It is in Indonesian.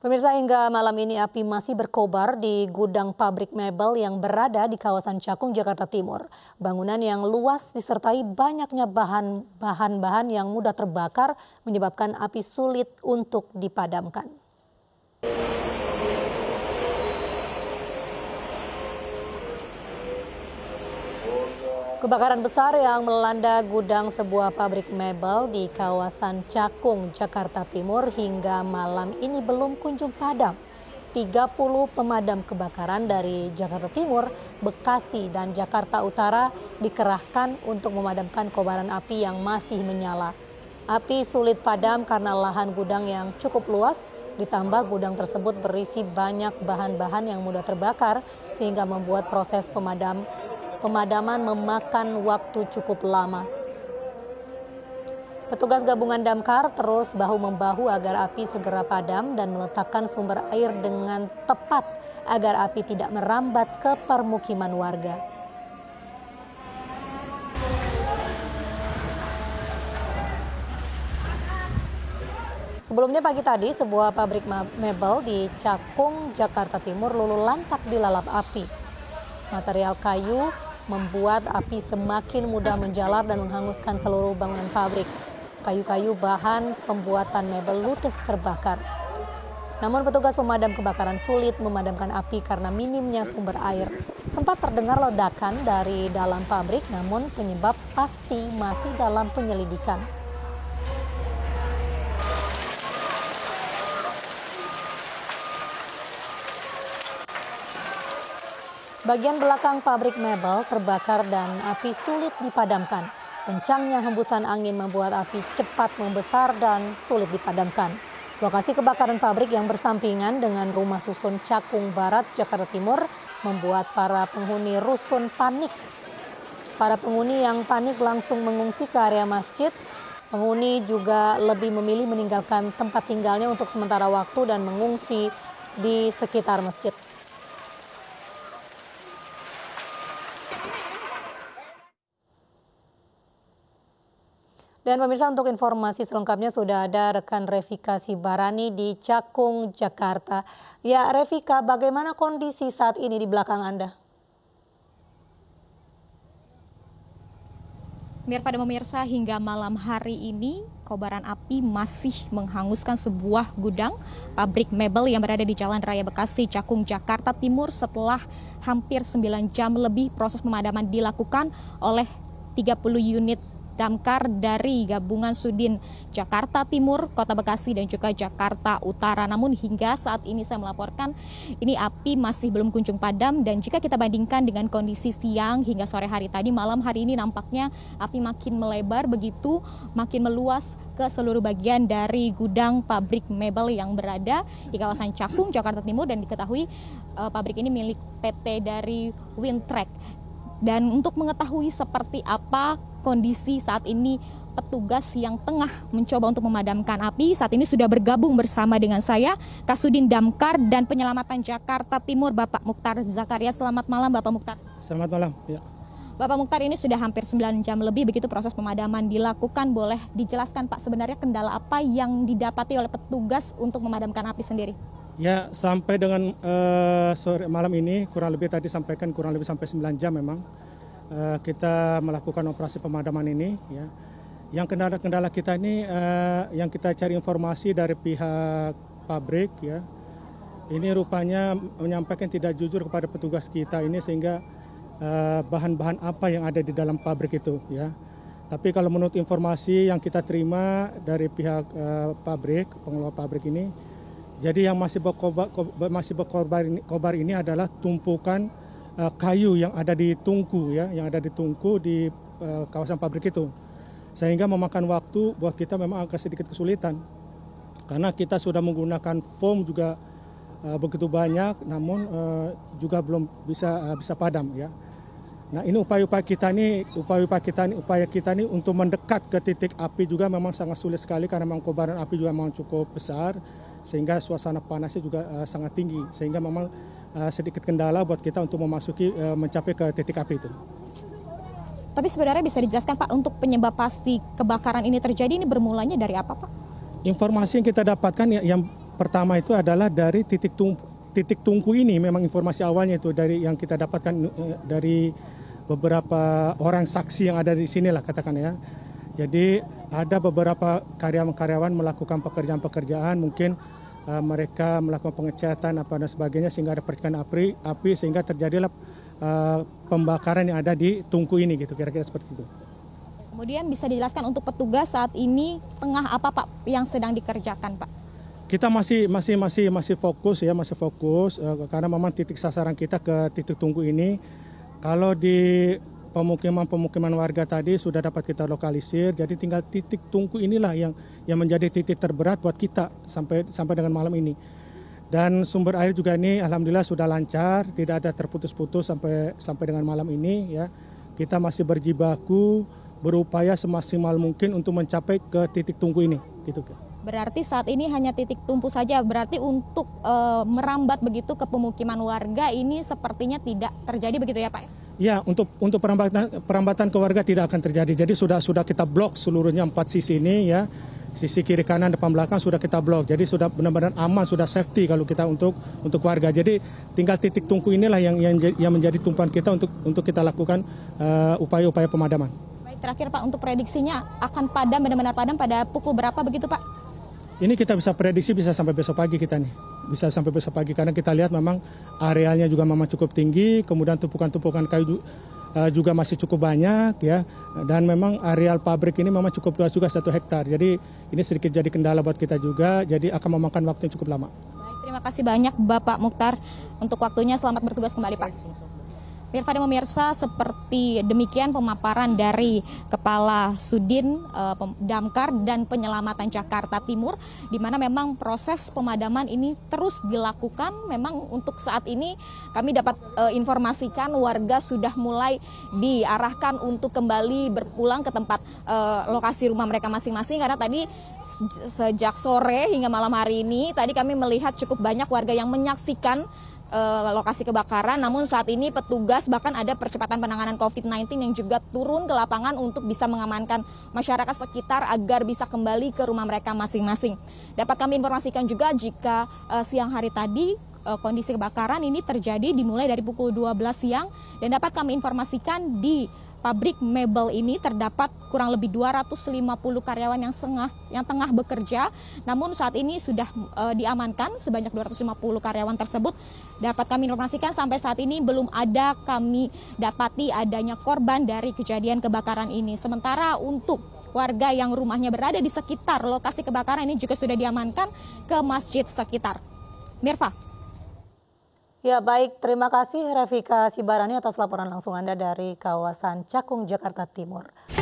Pemirsa hingga malam ini api masih berkobar di gudang pabrik mebel yang berada di kawasan Cakung, Jakarta Timur. Bangunan yang luas disertai banyaknya bahan-bahan yang mudah terbakar menyebabkan api sulit untuk dipadamkan. Kebakaran besar yang melanda gudang sebuah pabrik mebel di kawasan Cakung, Jakarta Timur hingga malam ini belum kunjung padam. 30 pemadam kebakaran dari Jakarta Timur, Bekasi, dan Jakarta Utara dikerahkan untuk memadamkan kobaran api yang masih menyala. Api sulit padam karena lahan gudang yang cukup luas, ditambah gudang tersebut berisi banyak bahan-bahan yang mudah terbakar sehingga membuat proses pemadam pemadaman memakan waktu cukup lama. Petugas gabungan damkar terus bahu-membahu agar api segera padam dan meletakkan sumber air dengan tepat agar api tidak merambat ke permukiman warga. Sebelumnya pagi tadi, sebuah pabrik mebel di Cakung, Jakarta Timur lulu lantak dilalap api. Material kayu membuat api semakin mudah menjalar dan menghanguskan seluruh bangunan pabrik. Kayu-kayu bahan pembuatan mebel ludes terbakar. Namun petugas pemadam kebakaran sulit memadamkan api karena minimnya sumber air. Sempat terdengar ledakan dari dalam pabrik namun penyebab pasti masih dalam penyelidikan. Bagian belakang pabrik mebel terbakar dan api sulit dipadamkan. Kencangnya hembusan angin membuat api cepat membesar dan sulit dipadamkan. Lokasi kebakaran pabrik yang bersampingan dengan rumah susun Cakung Barat, Jakarta Timur membuat para penghuni rusun panik. Para penghuni yang panik langsung mengungsi ke area masjid. Penghuni juga lebih memilih meninggalkan tempat tinggalnya untuk sementara waktu dan mengungsi di sekitar masjid. Dan pemirsa untuk informasi selengkapnya sudah ada rekan Revika Sibarani di Cakung, Jakarta. Ya Revika, bagaimana kondisi saat ini di belakang Anda? Mirfa dan pemirsa, hingga malam hari ini kobaran api masih menghanguskan sebuah gudang pabrik mebel yang berada di Jalan Raya Bekasi, Cakung, Jakarta Timur setelah hampir 9 jam lebih proses pemadaman dilakukan oleh 30 unit damkar dari gabungan Sudin Jakarta Timur, Kota Bekasi dan juga Jakarta Utara. Namun hingga saat ini saya melaporkan ini api masih belum kunjung padam dan jika kita bandingkan dengan kondisi siang hingga sore hari tadi, malam hari ini nampaknya api makin melebar begitu, makin meluas ke seluruh bagian dari gudang pabrik mebel yang berada di kawasan Cakung, Jakarta Timur dan diketahui e, pabrik ini milik PT dari Wintrek. Dan untuk mengetahui seperti apa kondisi saat ini petugas yang tengah mencoba untuk memadamkan api saat ini sudah bergabung bersama dengan saya Kasudin Damkar dan Penyelamatan Jakarta Timur Bapak Mukhtar Zakaria. Selamat malam Bapak Mukhtar Selamat malam. Ya. Bapak Mukhtar ini sudah hampir 9 jam lebih begitu proses pemadaman dilakukan. Boleh dijelaskan Pak sebenarnya kendala apa yang didapati oleh petugas untuk memadamkan api sendiri? Ya, sampai dengan uh, sore malam ini kurang lebih tadi sampaikan kurang lebih sampai 9 jam memang uh, kita melakukan operasi pemadaman ini ya. Yang kendala-kendala kita ini uh, yang kita cari informasi dari pihak pabrik ya. Ini rupanya menyampaikan tidak jujur kepada petugas kita ini sehingga eh, bahan-bahan uh, apa yang ada di dalam pabrik itu ya. Tapi kalau menurut informasi yang kita terima dari pihak uh, pabrik, pengelola pabrik ini, jadi yang masih berkobar, masih berkobar ini adalah tumpukan Eh, kayu yang ada di tungku ya, yang ada di tungku di uh, kawasan pabrik itu. Sehingga memakan waktu buat kita memang agak sedikit kesulitan. Karena kita sudah menggunakan foam juga uh, begitu banyak namun uh, juga belum bisa uh, bisa padam ya. Nah, ini upaya-upaya kita ini, upaya-upaya kita ini, upaya kita ini untuk mendekat ke titik api juga memang sangat sulit sekali karena memang kobaran api juga memang cukup besar sehingga suasana panasnya juga uh, sangat tinggi sehingga memang Eh, sedikit kendala buat kita untuk memasuki eh, mencapai ke titik api itu. Tapi sebenarnya bisa dijelaskan Pak untuk penyebab pasti kebakaran ini terjadi ini bermulanya dari apa Pak? Informasi yang kita dapatkan ya, yang, pertama itu adalah dari titik tunggu titik tungku ini memang informasi awalnya itu dari yang kita dapatkan eh, dari beberapa orang saksi yang ada di sini lah katakan ya. Jadi ada beberapa karyawan-karyawan melakukan pekerjaan-pekerjaan mungkin uh, mereka melakukan pengecatan apa dan sebagainya sehingga ada percikan api, api sehingga terjadilah uh, pembakaran yang ada di tungku ini gitu kira-kira seperti itu. Kemudian bisa dijelaskan untuk petugas saat ini tengah apa Pak yang sedang dikerjakan Pak? Kita masih masih masih masih fokus ya masih fokus uh, karena memang titik sasaran kita ke titik tungku ini. Kalau di pemukiman-pemukiman warga tadi sudah dapat kita lokalisir. Jadi tinggal titik tungku inilah yang yang menjadi titik terberat buat kita sampai sampai dengan malam ini. Dan sumber air juga ini alhamdulillah sudah lancar, tidak ada terputus-putus sampai sampai dengan malam ini ya. Kita masih berjibaku berupaya semaksimal mungkin untuk mencapai ke titik tungku ini gitu Berarti saat ini hanya titik tumpu saja. Berarti untuk e, merambat begitu ke pemukiman warga ini sepertinya tidak terjadi begitu ya, Pak? Ya, untuk untuk perambatan perambatan ke warga tidak akan terjadi. Jadi sudah sudah kita blok seluruhnya empat sisi ini ya. Sisi kiri kanan depan belakang sudah kita blok. Jadi sudah benar-benar aman, sudah safety kalau kita untuk untuk warga. Jadi tinggal titik tungku inilah yang yang, yang menjadi tumpuan kita untuk untuk kita lakukan eh, upaya-upaya uh, pemadaman. Baik, terakhir Pak untuk prediksinya akan padam benar-benar padam pada pukul berapa begitu Pak? Ini kita bisa prediksi bisa sampai besok pagi kita nih bisa sampai besok pagi karena kita lihat memang arealnya juga memang cukup tinggi, kemudian tumpukan-tumpukan kayu eh, juga masih cukup banyak ya dan memang areal pabrik ini memang cukup luas juga satu hektar jadi ini sedikit jadi kendala buat kita juga jadi akan memakan waktu yang cukup lama. Baik, terima kasih banyak Bapak Mukhtar untuk waktunya selamat bertugas kembali Pak. Baik, Irfan dan pemirsa, seperti demikian pemaparan dari Kepala Sudin eh, Damkar dan Penyelamatan Jakarta Timur, di mana memang proses pemadaman ini terus dilakukan. Memang untuk saat ini kami dapat eh, informasikan warga sudah mulai diarahkan untuk kembali berpulang ke tempat eh, lokasi rumah mereka masing-masing karena tadi sejak sore hingga malam hari ini tadi kami melihat cukup banyak warga yang menyaksikan uh, lokasi kebakaran. Namun saat ini petugas bahkan ada percepatan penanganan COVID-19 yang juga turun ke lapangan untuk bisa mengamankan masyarakat sekitar agar bisa kembali ke rumah mereka masing-masing. Dapat kami informasikan juga jika uh, siang hari tadi uh, kondisi kebakaran ini terjadi dimulai dari pukul 12 siang dan dapat kami informasikan di pabrik mebel ini terdapat kurang lebih 250 karyawan yang tengah yang tengah bekerja. Namun saat ini sudah e, diamankan sebanyak 250 karyawan tersebut. Dapat kami informasikan sampai saat ini belum ada kami dapati adanya korban dari kejadian kebakaran ini. Sementara untuk warga yang rumahnya berada di sekitar lokasi kebakaran ini juga sudah diamankan ke masjid sekitar. Mirfa. Ya baik, terima kasih Revika Sibarani atas laporan langsung Anda dari kawasan Cakung, Jakarta Timur.